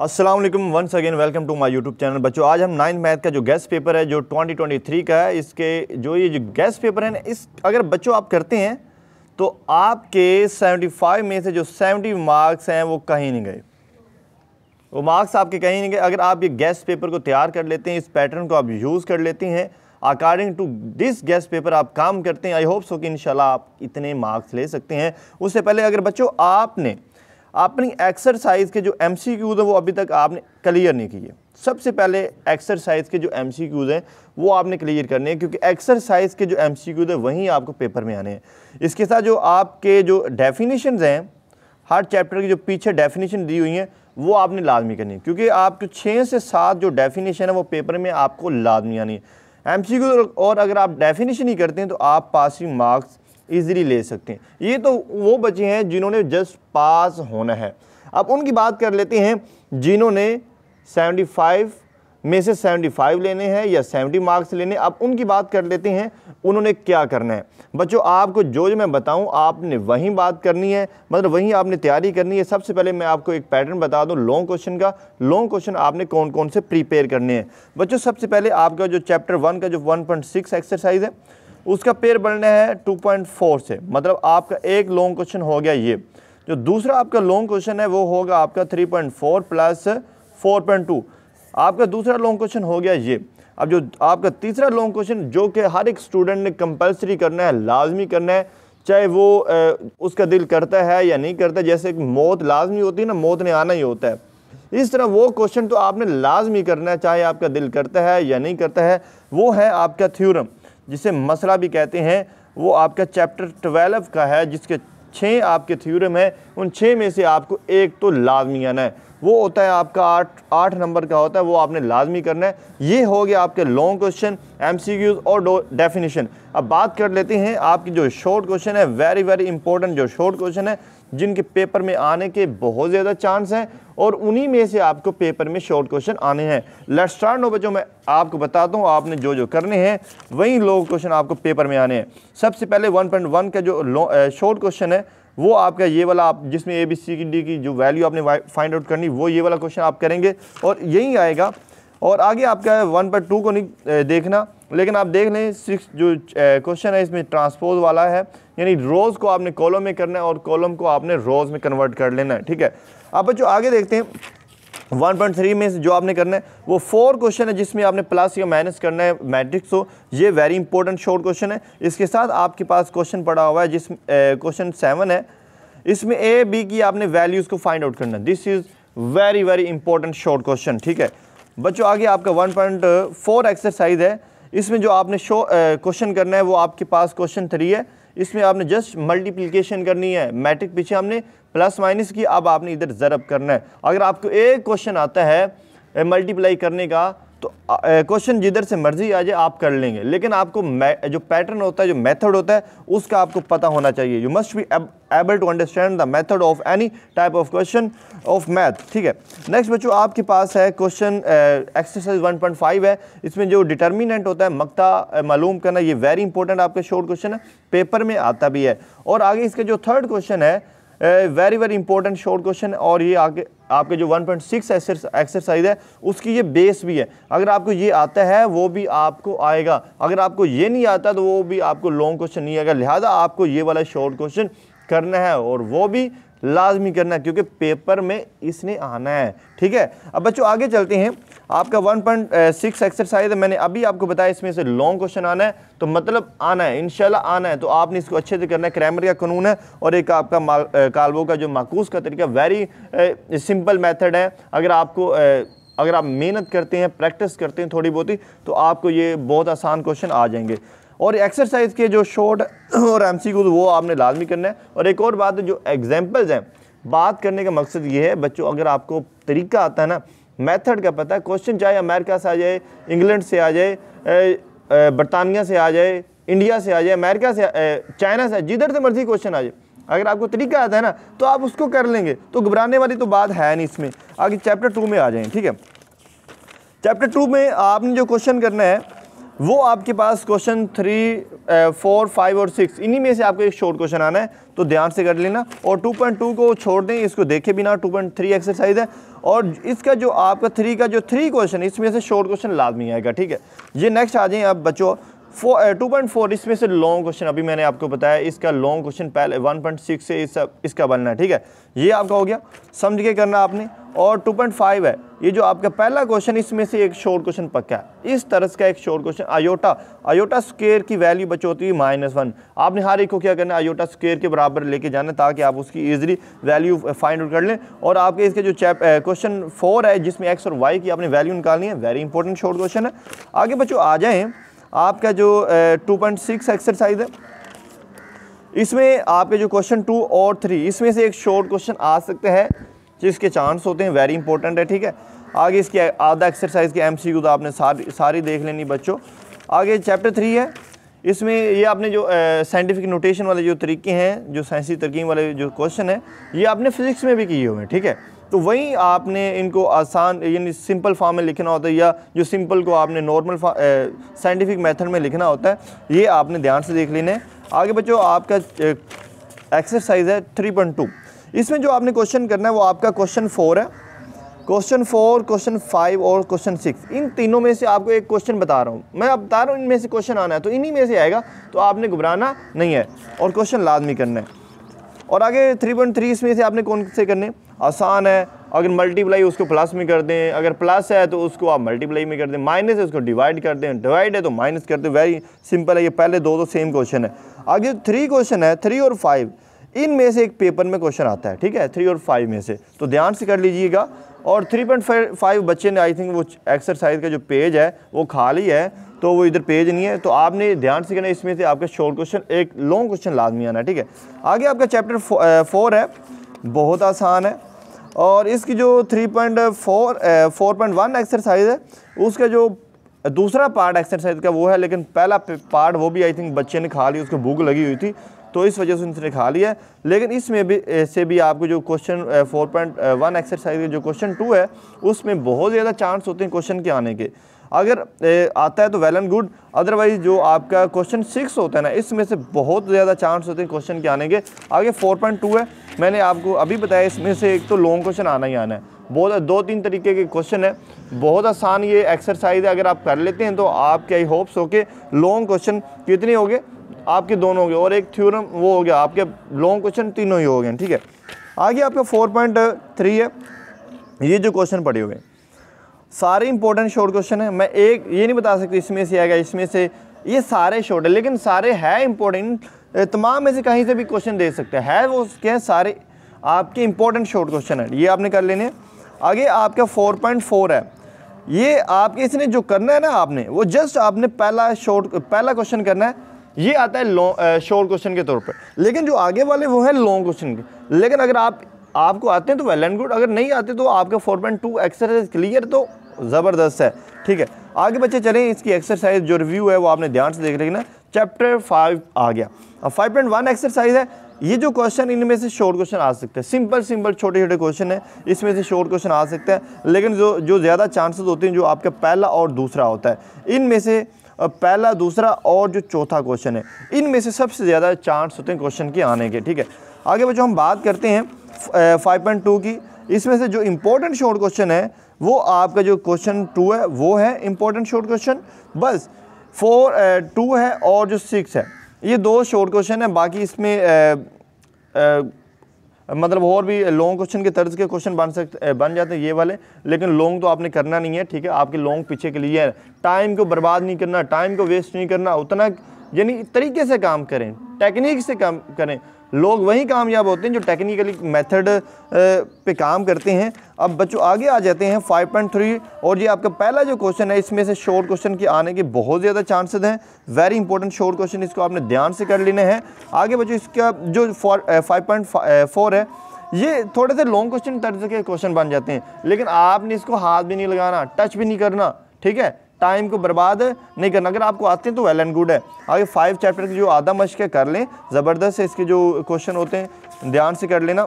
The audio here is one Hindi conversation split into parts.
Aslam once again welcome to my YouTube channel बच्चों आज हम नाइन्थ मैथ का जो गैस पेपर है जो 2023 का है इसके जो ये जो गैस पेपर है ना इस अगर बच्चों आप करते हैं तो आपके 75 में से जो 70 मार्क्स हैं वो कहीं नहीं गए वो मार्क्स आपके कहीं नहीं गए अगर आप ये गैस पेपर को तैयार कर लेते हैं इस पैटर्न को आप यूज़ कर लेते हैं according to this guess paper आप काम करते हैं आई होप सो कि इन आप इतने मार्क्स ले सकते हैं उससे पहले अगर बच्चों आपने अपनी एक्सरसाइज के जो एम सी क्यूज़ हैं वो अभी तक आपने क्लियर नहीं किए सबसे पहले एक्सरसाइज के जो एम सी क्यूज़ हैं वो आपने क्लियर करने हैं क्योंकि एक्सरसाइज के जो एम सी क्यूज़ हैं वहीं आपको पेपर में आने हैं इसके साथ जो आपके जो डेफिनेशन हैं हर चैप्टर की जो पीछे डेफिनेशन दी हुई हैं वो आपने लाजमी करनी है क्योंकि आपके छः से सात जो डेफिनेशन है वो पेपर में आपको लाजमी आनी है एम सी क्यू और अगर आप डेफिनेशन ही करते हैं तो आप पासिंग मार्क्स ईजिली ले सकते हैं ये तो वो बच्चे हैं जिन्होंने जस्ट पास होना है अब उनकी बात कर लेते हैं जिन्होंने 75 में से 75 लेने हैं या 70 मार्क्स लेने अब उनकी बात कर लेते हैं उन्होंने क्या करना है बच्चों आपको जो जो मैं बताऊं आपने वहीं बात करनी है मतलब वहीं आपने तैयारी करनी है सबसे पहले मैं आपको एक पैटर्न बता दूं लॉन्ग क्वेश्चन का लॉन्ग क्वेश्चन आपने कौन कौन से प्रिपेयर करने हैं बच्चों सबसे पहले आपका जो चैप्टर वन का जो वन एक्सरसाइज है उसका पेयर बनना है फोर से मतलब आपका एक लॉन्ग क्वेश्चन हो गया ये जो दूसरा आपका लॉन्ग क्वेश्चन है वो होगा आपका 3.4 प्लस टू आपका दूसरा लॉन्ग क्वेश्चन हो गया ये अब जो आपका तीसरा लॉन्ग क्वेश्चन जो कि हर एक स्टूडेंट ने कंपलसरी करना है लाजमी करना है चाहे वो ए, उसका दिल करता है या नहीं करता जैसे मौत लाजमी होती है ना मौत ने आना ही होता है इस तरह वो क्वेश्चन तो आपने लाजमी करना है चाहे आपका दिल करता है या नहीं करता है वो है आपका थ्योरम जिसे मसला भी कहते हैं वो आपका चैप्टर ट्वेल्व का है जिसके छः आपके थ्योरम हैं उन छः में से आपको एक तो लाजमी आना है वो होता है आपका आठ आठ नंबर का होता है वो आपने लाजमी करना है ये हो गया आपके लॉन्ग क्वेश्चन एमसीक्यूज और डेफिनेशन अब बात कर लेते हैं आपकी जो शॉर्ट क्वेश्चन है वेरी वेरी इंपॉर्टेंट जो शॉर्ट क्वेश्चन है जिनके पेपर में आने के बहुत ज़्यादा चांस हैं और उन्हीं में से आपको पेपर में शॉर्ट क्वेश्चन आने हैं लेट स्टार्ट नो बच्चों मैं आपको बताता हूँ आपने जो जो करने हैं वही लॉन्ग क्वेश्चन आपको पेपर में आने हैं सबसे पहले 1.1 का जो शॉर्ट क्वेश्चन है वो आपका ये वाला आप जिसमें ए बी सी की डी की जो वैल्यू आपने फाइंड आउट करनी वो ये वाला क्वेश्चन आप करेंगे और यही आएगा और आगे आपका वन पर टू को नहीं देखना लेकिन आप देख लें सिक्स जो क्वेश्चन है इसमें ट्रांसपोज वाला है यानी रोज़ को आपने कॉलम में करना है और कॉलम को आपने रोज़ में कन्वर्ट कर लेना है ठीक है अब बच्चों आगे देखते हैं 1.3 में जो आपने करना है वो फोर क्वेश्चन है जिसमें आपने प्लस या माइनस करना है मैट्रिक्स हो ये वेरी इंपॉर्टेंट शॉर्ट क्वेश्चन है इसके साथ आपके पास क्वेश्चन पड़ा हुआ है जिस क्वेश्चन सेवन है इसमें ए बी की आपने वैल्यूज़ को फाइंड आउट करना है this is very very important short question ठीक है बच्चों आगे आपका वन एक्सरसाइज है इसमें जो आपने शो क्वेश्चन करना है वो आपके पास क्वेश्चन थ्री है इसमें आपने जस्ट मल्टीप्लीकेशन करनी है मैट्रिक पीछे हमने प्लस माइनस की अब आपने इधर ज़रब करना है अगर आपको एक क्वेश्चन आता है मल्टीप्लाई करने का तो क्वेश्चन जिधर से मर्जी आ जाए आप कर लेंगे लेकिन आपको जो पैटर्न होता है जो मेथड होता है उसका आपको पता होना चाहिए you must be able to understand the method of any type of question of math ठीक है नेक्स्ट बच्चों आपके पास है क्वेश्चन एक्सरसाइज 1.5 है इसमें जो डिटर्मिनेंट होता है मकता मालूम करना ये वेरी इंपॉर्टेंट आपका शॉर्ट क्वेश्चन है पेपर में आता भी है और आगे इसका जो थर्ड क्वेश्चन है very very important short question और ये आगे आपके जो 1.6 पॉइंट एक्सरसाइज है उसकी ये बेस भी है अगर आपको ये आता है वो भी आपको आएगा अगर आपको ये नहीं आता तो वो भी आपको लॉन्ग क्वेश्चन नहीं आएगा लिहाजा आपको ये वाला शॉर्ट क्वेश्चन करना है और वो भी लाजमी करना है क्योंकि पेपर में इसने आना है ठीक है अब बच्चों आगे चलते हैं आपका 1.6 एक्सरसाइज है मैंने अभी आपको बताया इसमें से लॉन्ग क्वेश्चन आना है तो मतलब आना है इनशाला आना है तो आपने इसको अच्छे से करना है क्रैमर का कानून है और एक आपका कालबो का जो माकूस का तरीका वेरी सिंपल मेथड है अगर आपको ए, अगर आप मेहनत करते हैं प्रैक्टिस करते हैं थोड़ी बहुत ही तो आपको ये बहुत आसान क्वेश्चन आ जाएंगे और एक्सरसाइज के जो शॉर्ट और एम सी तो वो आपने लाजमी करना है और एक और बात जो एग्जाम्पल्स हैं बात करने का मकसद ये है बच्चों अगर आपको तरीका आता है ना मेथड का पता है क्वेश्चन चाहे अमेरिका से आ जाए इंग्लैंड से आ जाए बरतानिया से आ जाए इंडिया से आ जाए अमेरिका से चाइना से जिधर से मर्जी क्वेश्चन आ जाए अगर आपको तरीका आता है ना तो आप उसको कर लेंगे तो घबराने वाली तो बात है नहीं इसमें आगे चैप्टर टू में आ जाएँ ठीक है चैप्टर टू में आपने जो क्वेश्चन करना है वो आपके पास क्वेश्चन थ्री फोर फाइव और सिक्स इन्हीं में से आपको एक शॉर्ट क्वेश्चन आना है तो ध्यान से कर लेना और 2.2 को छोड़ दें इसको देखे बिना 2.3 एक्सरसाइज है और इसका जो आपका थ्री का जो थ्री क्वेश्चन इसमें से शॉर्ट क्वेश्चन लाजमी आएगा ठीक है ये नेक्स्ट आ जाए आप बच्चों टू पॉइंट फोर इसमें से लॉन्ग क्वेश्चन अभी मैंने आपको बताया इसका लॉन्ग क्वेश्चन पहले वन पॉइंट सिक्स से इस, इसका बनना है ठीक है ये आपका हो गया समझ के करना आपने और टू पॉइंट फाइव है ये जो आपका पहला क्वेश्चन इसमें से एक शॉर्ट क्वेश्चन पक्का है इस तरह का एक short question iota iota square की वैल्यू बचो होती है माइनस वन आपने हर एक को क्या करना है आयोटा स्केयर के बराबर लेके जाना ताकि आप उसकी इजिली वैल्यू फाइंड आउट कर लें और आपके इसके जो चैप क्वेश्चन फोर है जिसमें एक्स और वाई की आपने वैल्यू निकालनी है वेरी इंपॉर्टेंट शॉर्ट क्वेश्चन है आगे बच्चों आ जाएँ आपका जो टू पॉइंट सिक्स एक्सरसाइज है इसमें आपके जो क्वेश्चन टू और थ्री इसमें से एक शॉर्ट क्वेश्चन आ सकते हैं जिसके चांस होते हैं वेरी इंपॉर्टेंट है ठीक है आगे इसके आधा एक्सरसाइज के एम सी तो आपने सारी सारी देख लेनी बच्चों आगे चैप्टर थ्री है इसमें ये आपने जो साइंटिफिक नोटेशन वाले जो तरीके हैं जो साइंसी तरकीम वाले जो क्वेश्चन हैं ये आपने फिज़िक्स में भी किए हुए हैं ठीक है तो वहीं आपने इनको आसान यानी सिंपल फॉर्म में लिखना होता है या जो सिंपल को आपने नॉर्मल साइंटिफिक मेथड में लिखना होता है ये आपने ध्यान से देख लेने आगे बच्चों आपका एक्सरसाइज है थ्री पॉइंट टू इसमें जो आपने क्वेश्चन करना है वो आपका क्वेश्चन फोर है क्वेश्चन फोर क्वेश्चन फाइव और क्वेश्चन सिक्स इन तीनों में से आपको एक क्वेश्चन बता रहा हूँ मैं अब बता रहा हूँ इनमें से क्वेश्चन आना है तो इन्हीं में से आएगा तो आपने घबराना नहीं है और क्वेश्चन लाजमी करना है और आगे थ्री पॉइंट थ्री इसमें से आपने कौन से करने आसान है अगर मल्टीप्लाई उसको प्लस में कर दें अगर प्लस है तो उसको आप मल्टीप्लाई में कर दें माइनस है उसको डिवाइड कर दें डिवाइड है तो माइनस कर दें वेरी सिंपल है ये पहले दो दो सेम क्वेश्चन है आगे थ्री क्वेश्चन है थ्री और फाइव इन में से एक पेपर में क्वेश्चन आता है ठीक है थ्री और फाइव में से तो ध्यान से कर लीजिएगा और थ्री पॉइंट फाइव बच्चे ने आई थिंक वो एक्सरसाइज का जो पेज है वो खाली है तो वो इधर पेज नहीं है तो आपने ध्यान से कहना इसमें से आपका शॉर्ट क्वेश्चन एक लॉन्ग क्वेश्चन लाजमी आना ठीक है आगे आपका चैप्टर फो, फोर है बहुत आसान है और इसकी जो three point four four point one exercise है उसका जो दूसरा पार्ट एक्सरसाइज का वो है लेकिन पहला पार्ट वो भी आई थिंक बच्चे ने खा ली उसको भूख लगी हुई थी तो इस वजह से उनसे खा लिया लेकिन इसमें भी से भी आपको जो question four point one exercise जो क्वेश्चन टू है उसमें बहुत ज़्यादा चांस होते हैं क्वेश्चन के आने के अगर ए, आता है तो वेल एंड गुड अदरवाइज जो आपका क्वेश्चन सिक्स होता है ना इसमें से बहुत ज़्यादा चांस होते हैं क्वेश्चन के आने के आगे फोर पॉइंट टू है मैंने आपको अभी बताया इसमें से एक तो लॉन्ग क्वेश्चन आना ही आना है बहुत दो तीन तरीके के क्वेश्चन है बहुत आसान ये एक्सरसाइज है अगर आप कर लेते हैं तो आपके आई होप्स हो के लॉन्ग क्वेश्चन कितने हो गए आपके दोनों हो गए और एक थ्योरम वो हो गया आपके लॉन्ग क्वेश्चन तीनों ही हो गए ठीक है आगे आपका फोर पॉइंट थ्री है ये जो क्वेश्चन पड़े हुए हैं सारे इंपॉर्टेंट शॉर्ट क्वेश्चन है मैं एक ये नहीं बता सकती इसमें से आएगा इसमें से ये सारे शॉर्ट है लेकिन सारे है इंपॉर्टेंट तमाम में से कहीं से भी क्वेश्चन दे सकते हैं है वो क्या सारे आपके इंपॉर्टेंट शॉर्ट क्वेश्चन है ये आपने कर लेने आगे आपका 4.4 है ये आपके इसने जो करना है ना आपने वो जस्ट आपने पहला शॉर्ट पहला क्वेश्चन करना है ये आता है शॉर्ट क्वेश्चन के तौर पर लेकिन जो आगे वाले वो है लॉन्ग क्वेश्चन के लेकिन अगर आप आपको आते हैं तो वेल एंड गुड अगर नहीं आते तो आपका four point two exercise clear तो ज़बरदस्त है ठीक है आगे बच्चे चलें इसकी एक्सरसाइज जो रिव्यू है वो आपने ध्यान से देख लेना चैप्टर फाइव आ गया अब फाइव पॉइंट वन एक्सरसाइज है ये जो क्वेश्चन इनमें से शॉर्ट क्वेश्चन आ सकते हैं सिंपल सिंपल छोटे छोटे क्वेश्चन है इसमें से शॉर्ट क्वेश्चन आ सकते हैं लेकिन जो जो ज़्यादा चांसेस होते हैं जो आपका पहला और दूसरा होता है इनमें से पहला दूसरा और जो चौथा क्वेश्चन है इनमें से सबसे ज़्यादा चांस होते हैं क्वेश्चन के आने के ठीक है आगे बच्चों हम बात करते हैं 5.2 की इसमें से जो इम्पोर्टेंट शॉर्ट क्वेश्चन है वो आपका जो क्वेश्चन टू है वो है इम्पोर्टेंट शॉर्ट क्वेश्चन बस फोर टू है और जो सिक्स है ये दो शॉर्ट क्वेश्चन है बाकी इसमें आ, आ, मतलब और भी लॉन्ग क्वेश्चन के तर्ज के क्वेश्चन बन सकते बन जाते हैं ये वाले लेकिन लॉन्ग तो आपने करना नहीं है ठीक है आपके लॉन्ग पीछे के लिए टाइम को बर्बाद नहीं करना टाइम को वेस्ट नहीं करना उतना यानी तरीके से काम करें टेक्निक से काम करें लोग वही कामयाब होते हैं जो टेक्निकली मेथड पे काम करते हैं अब बच्चों आगे आ जाते हैं 5.3 और ये आपका पहला जो क्वेश्चन है इसमें से शॉर्ट क्वेश्चन के आने के बहुत ज़्यादा चांसेस हैं वेरी इंपॉर्टेंट शॉर्ट क्वेश्चन इसको आपने ध्यान से कर लेने हैं आगे बच्चों इसका जो फाइव है ये थोड़े से लॉन्ग क्वेश्चन तर्ज के क्वेश्चन बन जाते हैं लेकिन आपने इसको हाथ भी नहीं लगाना टच भी नहीं करना ठीक है टाइम को बर्बाद नहीं करना अगर आपको आते हैं तो वेल एंड गुड है आगे फाइव चैप्टर की जो आधा मश्क है कर लें ज़बरदस्त है इसके जो क्वेश्चन होते हैं ध्यान से कर लेना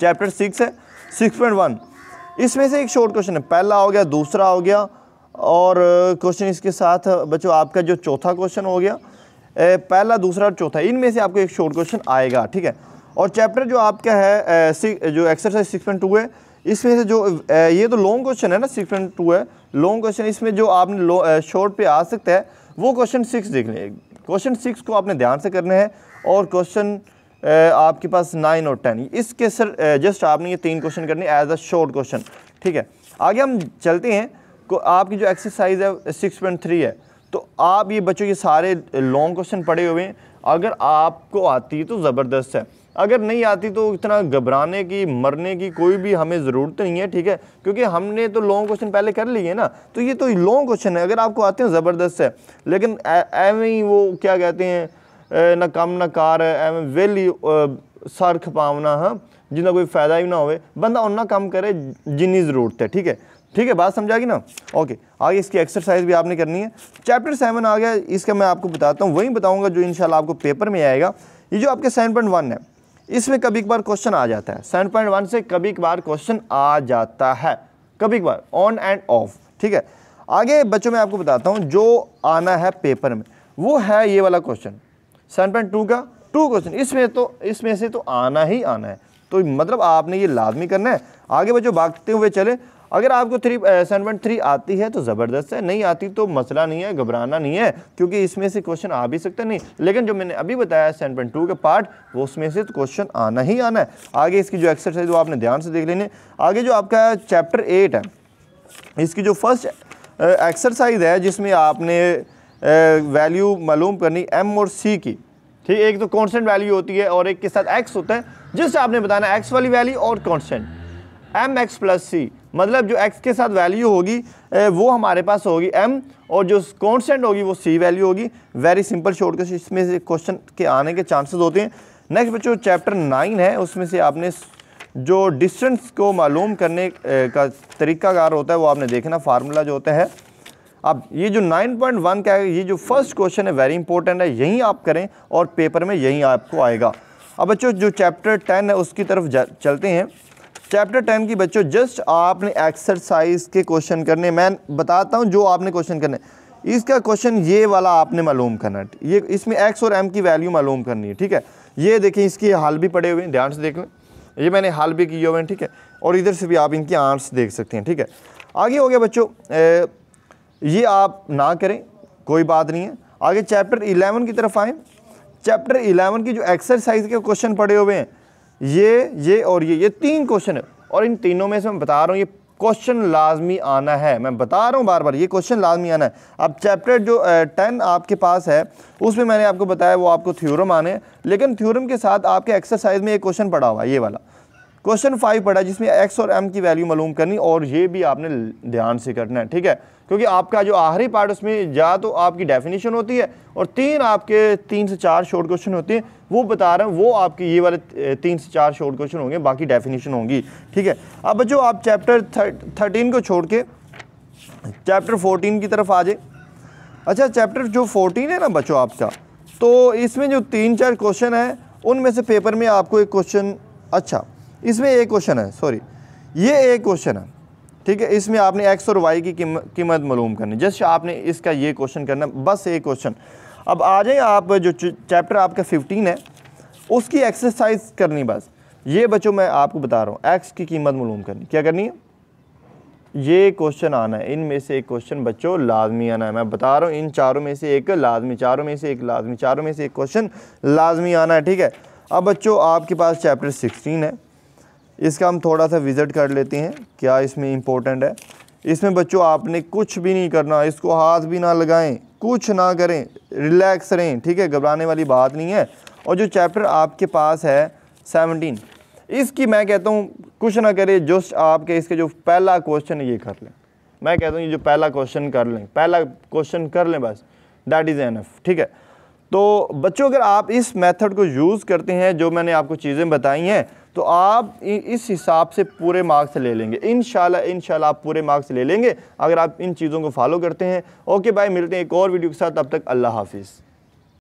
चैप्टर सिक्स है सिक्स पॉइंट वन इसमें से एक शॉर्ट क्वेश्चन है पहला हो गया दूसरा हो गया और क्वेश्चन इसके साथ बच्चों आपका जो चौथा क्वेश्चन हो गया पहला दूसरा और चौथा इनमें से आपको एक शॉर्ट क्वेश्चन आएगा ठीक है और चैप्टर जो आपका है जो एक्सरसाइज सिक्स पॉइंट टू है इसमें से जो ये तो लॉन्ग क्वेश्चन है ना सिक्स पॉइंट टू है लॉन्ग क्वेश्चन इसमें जो आपने शॉर्ट पे आ सकता है वो क्वेश्चन सिक्स देख लें क्वेश्चन सिक्स को आपने ध्यान से करना है और क्वेश्चन आपके पास नाइन और टेन इसके सर जस्ट आपने ये तीन क्वेश्चन करने एज अ शॉर्ट क्वेश्चन ठीक है आगे हम चलते हैं आपकी जो एक्सरसाइज है सिक्स पॉइंट थ्री है तो आप ये बच्चों ये सारे लॉन्ग क्वेश्चन पढ़े हुए हैं अगर आपको आती है तो ज़बरदस्त है अगर नहीं आती तो इतना घबराने की मरने की कोई भी हमें ज़रूरत नहीं है ठीक है क्योंकि हमने तो लॉन्ग क्वेश्चन पहले कर लिए ना तो ये तो लॉन्ग क्वेश्चन है अगर आपको आते हैं ज़बरदस्त है लेकिन एवं ही वो क्या कहते हैं ना कम ना कार है एवं वेली सर खपावना हाँ जिनका कोई फ़ायदा ही ना हो बंदा उन्ना कम करे जिनी ज़रूरत है ठीक है ठीक है बात समझा गई ना ओके आगे इसकी एक्सरसाइज भी आपने करनी है चैप्टर सेवन आ गया इसका मैं आपको बताता हूँ वहीं बताऊँगा जो इन आपको पेपर में आएगा ये जो आपके सेवन पॉइंट वन है इसमें कभी कभार क्वेश्चन आ जाता है सेवन पॉइंट वन से कभी कभार क्वेश्चन आ जाता है कभी कभार ऑन एंड ऑफ ठीक है आगे बच्चों में आपको बताता हूँ जो आना है पेपर में वो है ये वाला क्वेश्चन सेवन पॉइंट टू का टू क्वेश्चन इसमें तो इसमें से तो आना ही आना है तो मतलब आपने ये लाजमी करना है आगे बच्चों भागते हुए चले अगर आपको थ्री सेवन थ्री आती है तो ज़बरदस्त है नहीं आती तो मसला नहीं है घबराना नहीं है क्योंकि इसमें से क्वेश्चन आ भी सकता नहीं लेकिन जो मैंने अभी बताया सेवन पॉइंट टू के पार्ट वो उसमें से क्वेश्चन तो आना ही आना है आगे इसकी जो एक्सरसाइज वो आपने ध्यान से देख लेनी आगे जो आपका चैप्टर एट है इसकी जो फर्स्ट एक्सरसाइज है जिसमें आपने वैल्यू मालूम करनी एम और सी की ठीक एक तो कॉन्सटेंट वैल्यू होती है और एक के साथ एक्स होता है जिससे आपने बताना एक्स वाली वैल्यू और constant M X plus C मतलब जो एक्स के साथ वैल्यू होगी वो हमारे पास होगी एम और जो कॉन्स्टेंट होगी वो सी वैल्यू होगी वेरी सिंपल शॉर्टकट इसमें से क्वेश्चन के आने के चांसेस होते हैं नेक्स्ट बच्चों चैप्टर नाइन है उसमें से आपने जो डिस्टेंस को मालूम करने का तरीकाकार होता है वो आपने देखना फार्मूला जो होता है अब ये जो 9.1 का है ये जो फर्स्ट क्वेश्चन है वेरी इंपॉर्टेंट है यहीं आप करें और पेपर में यहीं आपको आएगा अब बच्चों जो चैप्टर 10 है उसकी तरफ चलते हैं चैप्टर टेन की बच्चों जस्ट आपने एक्सरसाइज के क्वेश्चन करने मैं बताता हूँ जो आपने क्वेश्चन करने इसका क्वेश्चन ये वाला आपने मालूम करना है ये इसमें एक्स और एम की वैल्यू मालूम करनी है ठीक है ये देखें इसके हाल भी पड़े हुए हैं ध्यान से देख लें ये मैंने हाल भी किए हुए हैं ठीक है और इधर से भी आप इनके आंट्स देख सकते हैं ठीक है आगे हो गया बच्चों ये आप ना करें कोई बात नहीं है आगे चैप्टर इलेवन की तरफ आएँ चैप्टर इलेवन की जो एक्सरसाइज के क्वेश्चन पड़े हुए हैं ये ये और ये ये तीन क्वेश्चन है और इन तीनों में से मैं बता रहा हूँ ये क्वेश्चन लाजमी आना है मैं बता रहा हूँ बार बार ये क्वेश्चन लाजमी आना है अब चैप्टर जो टेन आपके पास है उसमें मैंने आपको बताया वो आपको थ्योरम आने लेकिन थ्योरम के साथ आपके एक्सरसाइज में एक क्वेश्चन पड़ा हुआ है ये वाला क्वेश्चन फाइव पढ़ा जिसमें एक्स और एम की वैल्यू मालूम करनी और ये भी आपने ध्यान से करना है ठीक है क्योंकि आपका जो आखिरी पार्ट उसमें या तो आपकी डेफिनेशन होती है और तीन आपके तीन से चार शॉर्ट क्वेश्चन होते हैं वो बता रहे हैं वो आपके ये वाले तीन से चार शॉर्ट क्वेश्चन होंगे बाकी डेफिनेशन होंगी ठीक है अब जो आप चैप्टर थर्टीन को छोड़ के चैप्टर फोर्टीन की तरफ आ जाए अच्छा चैप्टर जो फोर्टीन है ना बच्चों आपका तो इसमें जो तीन चार क्वेश्चन है उनमें से पेपर में आपको एक क्वेश्चन अच्छा इसमें एक क्वेश्चन है सॉरी ये एक क्वेश्चन है ठीक है इसमें आपने एक्स और वाई की कीमत मालूम करनी जस्ट आपने इसका ये क्वेश्चन करना बस एक क्वेश्चन अब आ जाए आप जो चैप्टर आपका फिफ्टीन है उसकी एक्सरसाइज करनी बस ये बच्चों मैं आपको बता रहा हूँ एक्स की कीमत मालूम करनी क्या करनी है ये क्वेश्चन आना है इनमें से एक क्वेश्चन बच्चों लाजमी आना है मैं बता रहा हूँ इन चारों में से एक लाजमी चारों में से एक लाजमी चारों में से एक क्वेश्चन लाजमी आना है ठीक है अब बच्चों आपके पास चैप्टर सिक्सटीन है इसका हम थोड़ा सा विज़िट कर लेते हैं क्या इसमें इम्पोर्टेंट है इसमें बच्चों आपने कुछ भी नहीं करना इसको हाथ भी ना लगाएं कुछ ना करें रिलैक्स रहें ठीक है घबराने वाली बात नहीं है और जो चैप्टर आपके पास है सेवनटीन इसकी मैं कहता हूँ कुछ ना करें जस्ट आपके इसके जो पहला क्वेश्चन ये कर लें मैं कहता हूँ ये जो पहला क्वेश्चन कर लें पहला क्वेश्चन कर लें बस डैट इज़ एनफ ठीक है तो बच्चों अगर आप इस मेथड को यूज़ करते हैं जो मैंने आपको चीज़ें बताई हैं तो आप इस हिसाब से पूरे मार्क्स ले लेंगे इन शाला आप पूरे मार्क्स ले लेंगे अगर आप इन चीज़ों को फॉलो करते हैं ओके भाई मिलते हैं एक और वीडियो के साथ अब तक अल्लाह हाफिज़